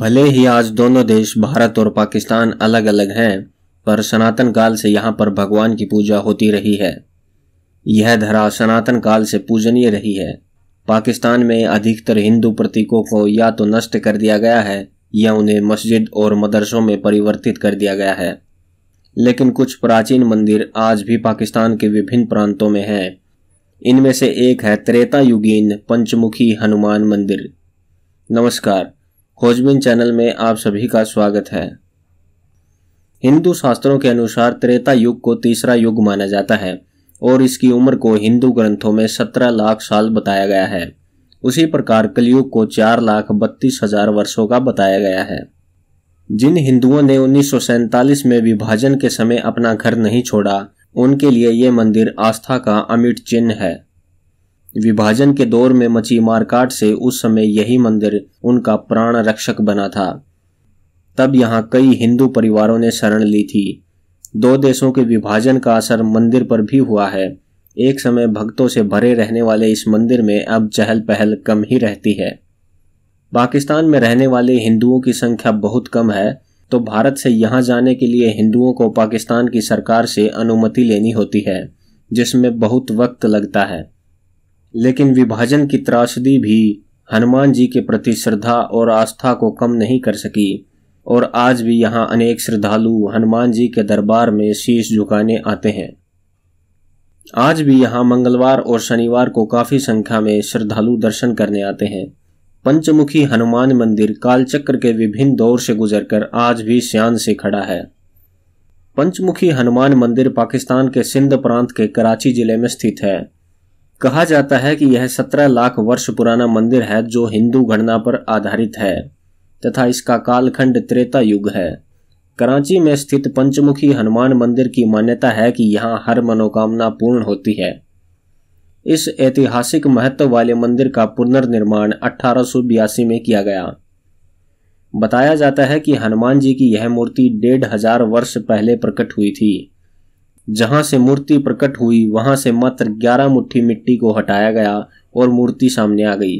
भले ही आज दोनों देश भारत और पाकिस्तान अलग अलग हैं पर सनातन काल से यहाँ पर भगवान की पूजा होती रही है यह धरा सनातन काल से पूजनीय रही है पाकिस्तान में अधिकतर हिंदू प्रतीकों को या तो नष्ट कर दिया गया है या उन्हें मस्जिद और मदरसों में परिवर्तित कर दिया गया है लेकिन कुछ प्राचीन मंदिर आज भी पाकिस्तान के विभिन्न प्रांतों में हैं इनमें से एक है त्रेता युगीन पंचमुखी हनुमान मंदिर नमस्कार खोजबीन चैनल में आप सभी का स्वागत है हिंदू शास्त्रों के अनुसार त्रेता युग को तीसरा युग माना जाता है और इसकी उम्र को हिंदू ग्रंथों में सत्रह लाख साल बताया गया है उसी प्रकार कलयुग को चार लाख बत्तीस हजार वर्षों का बताया गया है जिन हिंदुओं ने उन्नीस में विभाजन के समय अपना घर नहीं छोड़ा उनके लिए ये मंदिर आस्था का अमिट चिन्ह है विभाजन के दौर में मची मारकाट से उस समय यही मंदिर उनका प्राण रक्षक बना था तब यहाँ कई हिंदू परिवारों ने शरण ली थी दो देशों के विभाजन का असर मंदिर पर भी हुआ है एक समय भक्तों से भरे रहने वाले इस मंदिर में अब चहल पहल कम ही रहती है पाकिस्तान में रहने वाले हिंदुओं की संख्या बहुत कम है तो भारत से यहाँ जाने के लिए हिंदुओं को पाकिस्तान की सरकार से अनुमति लेनी होती है जिसमें बहुत वक्त लगता है लेकिन विभाजन की त्रासदी भी हनुमान जी के प्रति श्रद्धा और आस्था को कम नहीं कर सकी और आज भी यहाँ अनेक श्रद्धालु हनुमान जी के दरबार में शीश झुकाने आते हैं आज भी यहाँ मंगलवार और शनिवार को काफ़ी संख्या में श्रद्धालु दर्शन करने आते हैं पंचमुखी हनुमान मंदिर कालचक्र के विभिन्न दौर से गुजरकर आज भी श्यान से खड़ा है पंचमुखी हनुमान मंदिर पाकिस्तान के सिंध प्रांत के कराची जिले में स्थित है कहा जाता है कि यह सत्रह लाख वर्ष पुराना मंदिर है जो हिंदू गणना पर आधारित है तथा इसका कालखंड त्रेता युग है कराची में स्थित पंचमुखी हनुमान मंदिर की मान्यता है कि यहाँ हर मनोकामना पूर्ण होती है इस ऐतिहासिक महत्व वाले मंदिर का पुनर्निर्माण अठारह में किया गया बताया जाता है कि हनुमान जी की यह मूर्ति डेढ़ हजार वर्ष पहले प्रकट हुई थी जहां से मूर्ति प्रकट हुई वहां से मात्र ग्यारह मुट्ठी मिट्टी को हटाया गया और मूर्ति सामने आ गई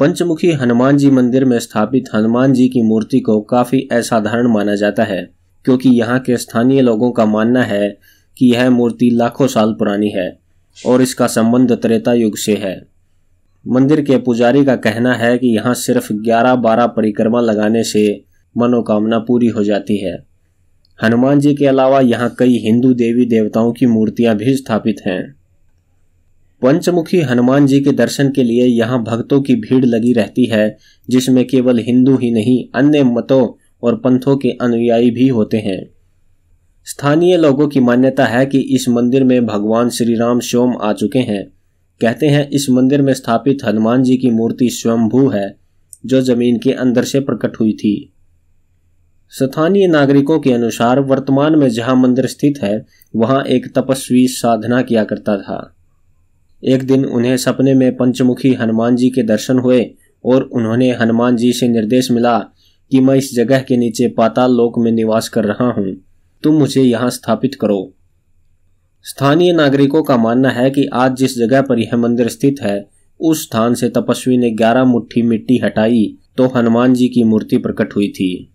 पंचमुखी हनुमान जी मंदिर में स्थापित हनुमान जी की मूर्ति को काफ़ी असाधारण माना जाता है क्योंकि यहाँ के स्थानीय लोगों का मानना है कि यह मूर्ति लाखों साल पुरानी है और इसका संबंध त्रेता युग से है मंदिर के पुजारी का कहना है कि यहाँ सिर्फ 11-12 परिक्रमा लगाने से मनोकामना पूरी हो जाती है हनुमान जी के अलावा यहाँ कई हिंदू देवी देवताओं की मूर्तियाँ भी स्थापित हैं पंचमुखी हनुमान जी के दर्शन के लिए यहाँ भक्तों की भीड़ लगी रहती है जिसमें केवल हिंदू ही नहीं अन्य मतों और पंथों के अनुयायी भी होते हैं स्थानीय लोगों की मान्यता है कि इस मंदिर में भगवान श्री राम स्वयं आ चुके हैं कहते हैं इस मंदिर में स्थापित हनुमान जी की मूर्ति स्वयंभू है जो जमीन के अंदर से प्रकट हुई थी स्थानीय नागरिकों के अनुसार वर्तमान में जहां मंदिर स्थित है वहां एक तपस्वी साधना किया करता था एक दिन उन्हें सपने में पंचमुखी हनुमान जी के दर्शन हुए और उन्होंने हनुमान जी से निर्देश मिला कि मैं इस जगह के नीचे पाताल लोक में निवास कर रहा हूँ तुम मुझे यहाँ स्थापित करो स्थानीय नागरिकों का मानना है कि आज जिस जगह पर यह मंदिर स्थित है उस स्थान से तपस्वी ने ग्यारह मुट्ठी मिट्टी हटाई तो हनुमान जी की मूर्ति प्रकट हुई थी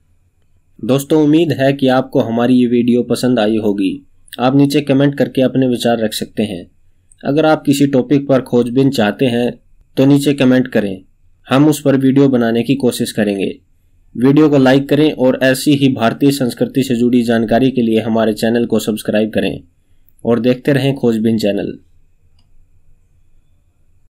दोस्तों उम्मीद है कि आपको हमारी ये वीडियो पसंद आई होगी आप नीचे कमेंट करके अपने विचार रख सकते हैं अगर आप किसी टॉपिक पर खोजबीन चाहते हैं तो नीचे कमेंट करें हम उस पर वीडियो बनाने की कोशिश करेंगे वीडियो को लाइक करें और ऐसी ही भारतीय संस्कृति से जुड़ी जानकारी के लिए हमारे चैनल को सब्सक्राइब करें और देखते रहें खोजबीन चैनल